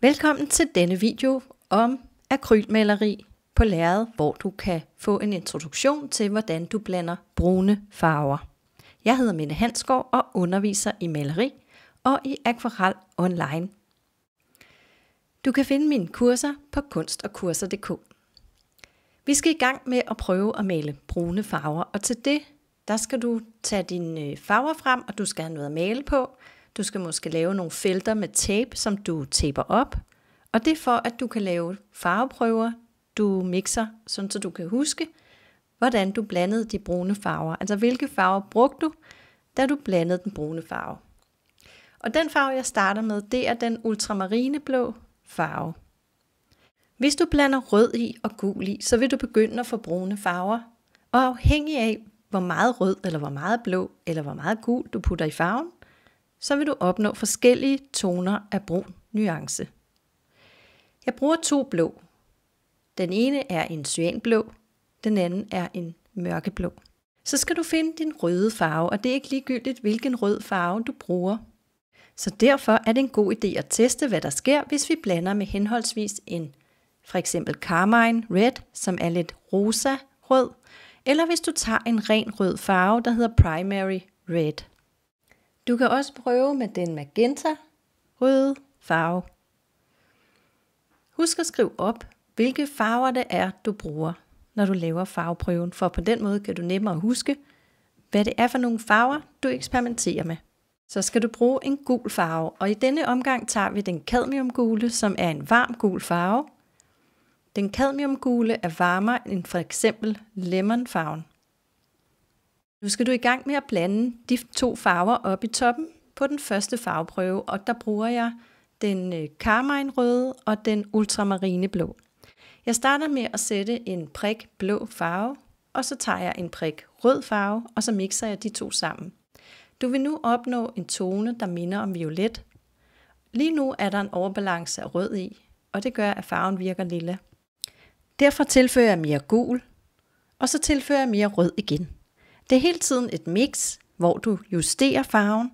Velkommen til denne video om akrylmaleri på lærred, hvor du kan få en introduktion til, hvordan du blander brune farver. Jeg hedder Mette Hansgaard og underviser i maleri og i akvarel online. Du kan finde mine kurser på kunstogkurser.dk. Vi skal i gang med at prøve at male brune farver, og til det, der skal du tage dine øh, farver frem, og du skal have noget at male på – du skal måske lave nogle felter med tape, som du taper op. Og det er for, at du kan lave farveprøver, du mixer, sådan så du kan huske, hvordan du blandede de brune farver. Altså hvilke farver brugte du, da du blandede den brune farve. Og den farve, jeg starter med, det er den ultramarineblå farve. Hvis du blander rød i og gul i, så vil du begynde at få brune farver. Og afhængig af, hvor meget rød, eller hvor meget blå, eller hvor meget gul du putter i farven, så vil du opnå forskellige toner af brun nuance. Jeg bruger to blå. Den ene er en cyanblå, den anden er en mørkeblå. Så skal du finde din røde farve, og det er ikke ligegyldigt, hvilken rød farve du bruger. Så derfor er det en god idé at teste, hvad der sker, hvis vi blander med henholdsvis en for eksempel Carmine Red, som er lidt rosa rød, eller hvis du tager en ren rød farve, der hedder Primary Red. Du kan også prøve med den magenta, røde farve. Husk at skrive op, hvilke farver det er, du bruger, når du laver farveprøven, for på den måde kan du nemmere huske, hvad det er for nogle farver, du eksperimenterer med. Så skal du bruge en gul farve, og i denne omgang tager vi den cadmiumgule, som er en varm gul farve. Den cadmiumgule er varmere end for eksempel lemonfarven. Nu skal du i gang med at blande de to farver op i toppen på den første farveprøve, og der bruger jeg den øh, carmine røde og den ultramarine blå. Jeg starter med at sætte en prik blå farve, og så tager jeg en prik rød farve, og så mixer jeg de to sammen. Du vil nu opnå en tone, der minder om violet. Lige nu er der en overbalance af rød i, og det gør, at farven virker lille. Derfor tilføjer jeg mere gul, og så tilføjer jeg mere rød igen. Det er hele tiden et mix, hvor du justerer farven.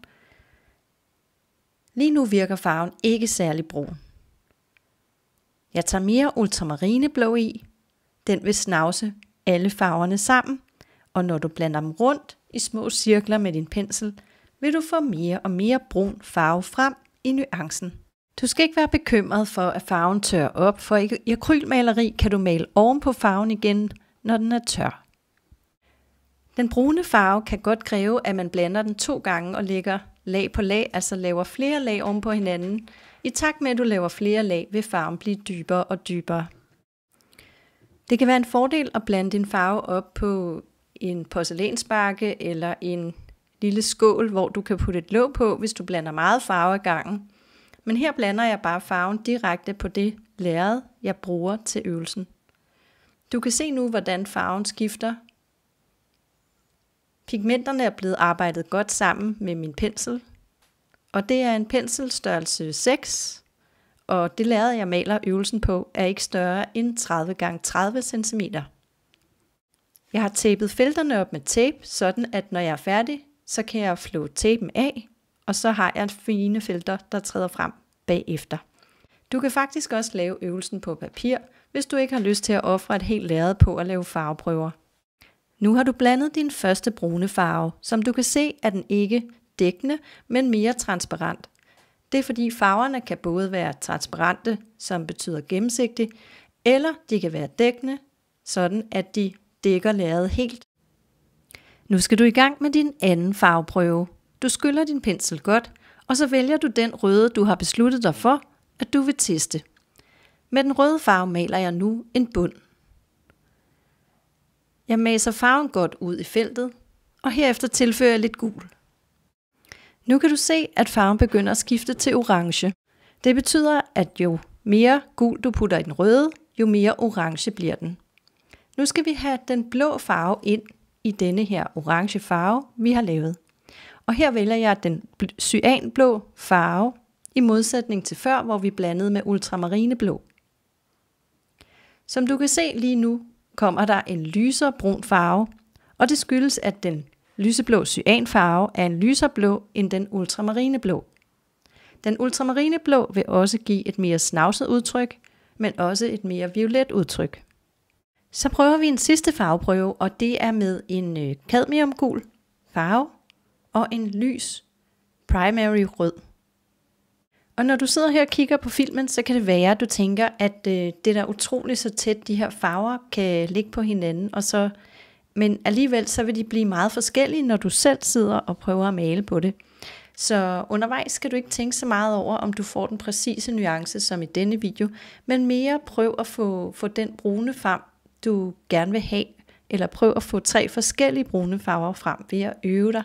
Lige nu virker farven ikke særlig brun. Jeg tager mere ultramarineblå i. Den vil snavse alle farverne sammen, og når du blander dem rundt i små cirkler med din pensel, vil du få mere og mere brun farve frem i nuancen. Du skal ikke være bekymret for, at farven tør op, for i akrylmaleri kan du male oven på farven igen, når den er tør. Den brune farve kan godt kræve, at man blander den to gange og lægger lag på lag, altså laver flere lag oven på hinanden. I takt med, at du laver flere lag, vil farven blive dybere og dybere. Det kan være en fordel at blande din farve op på en porcelænsbakke eller en lille skål, hvor du kan putte et låg på, hvis du blander meget farve ad gangen. Men her blander jeg bare farven direkte på det lærred, jeg bruger til øvelsen. Du kan se nu, hvordan farven skifter Pigmenterne er blevet arbejdet godt sammen med min pensel, og det er en penselstørrelse 6, og det lærrede jeg maler øvelsen på, er ikke større end 30 x 30 cm. Jeg har tapet felterne op med tape, sådan at når jeg er færdig, så kan jeg flå tapen af, og så har jeg fine felter, der træder frem bagefter. Du kan faktisk også lave øvelsen på papir, hvis du ikke har lyst til at ofre et helt lærred på at lave farveprøver. Nu har du blandet din første brune farve. Som du kan se, er den ikke dækkende, men mere transparent. Det er fordi farverne kan både være transparente, som betyder gennemsigtig, eller de kan være dækkende, sådan at de dækker lærredet helt. Nu skal du i gang med din anden farveprøve. Du skyller din pensel godt, og så vælger du den røde, du har besluttet dig for, at du vil teste. Med den røde farve maler jeg nu en bund. Jeg maser farven godt ud i feltet, og herefter tilføjer jeg lidt gul. Nu kan du se, at farven begynder at skifte til orange. Det betyder, at jo mere gul du putter i den røde, jo mere orange bliver den. Nu skal vi have den blå farve ind i denne her orange farve, vi har lavet. Og her vælger jeg den cyanblå farve i modsætning til før, hvor vi blandede med ultramarineblå. Som du kan se lige nu, kommer der en lysere brun farve, og det skyldes, at den lyseblå cyanfarve er en lysere blå end den ultramarineblå. Den ultramarineblå vil også give et mere snavset udtryk, men også et mere violet udtryk. Så prøver vi en sidste farveprøve, og det er med en cadmiumgul øh, farve og en lys primary rød. Og når du sidder her og kigger på filmen, så kan det være, at du tænker, at øh, det er da utroligt så tæt, de her farver kan ligge på hinanden, og så, men alligevel så vil de blive meget forskellige, når du selv sidder og prøver at male på det. Så undervejs skal du ikke tænke så meget over, om du får den præcise nuance som i denne video, men mere prøv at få, få den brune farve, du gerne vil have, eller prøv at få tre forskellige brune farver frem ved at øve dig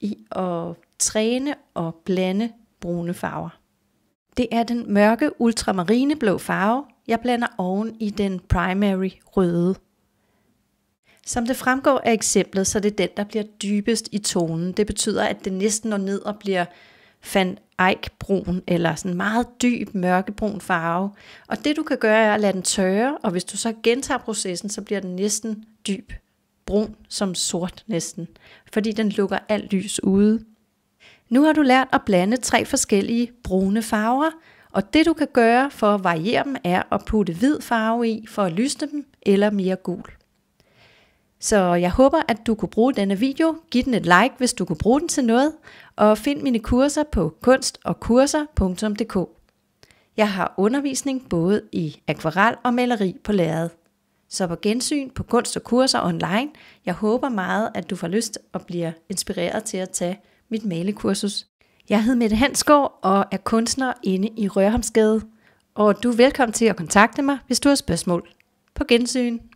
i at træne og blande brune farver. Det er den mørke ultramarineblå farve, jeg blander oven i den primary røde. Som det fremgår af eksemplet, så er det den, der bliver dybest i tonen. Det betyder, at det næsten når ned og bliver van Eyck brun, eller sådan en meget dyb mørkebrun farve. Og det du kan gøre er at lade den tørre, og hvis du så gentager processen, så bliver den næsten dyb brun som sort næsten, fordi den lukker alt lys ude. Nu har du lært at blande tre forskellige brune farver, og det du kan gøre for at variere dem er at putte hvid farve i for at lysne dem eller mere gul. Så jeg håber, at du kunne bruge denne video. Giv den et like, hvis du kunne bruge den til noget, og find mine kurser på kunstogkurser.dk. Jeg har undervisning både i akvarel og maleri på lærred. Så på gensyn på kunst og kurser online. Jeg håber meget, at du får lyst og bliver inspireret til at tage mit malekursus. Jeg hedder Mette Hansgaard og er kunstner inde i Rørhamsgade, og du er velkommen til at kontakte mig, hvis du har spørgsmål. På gensyn.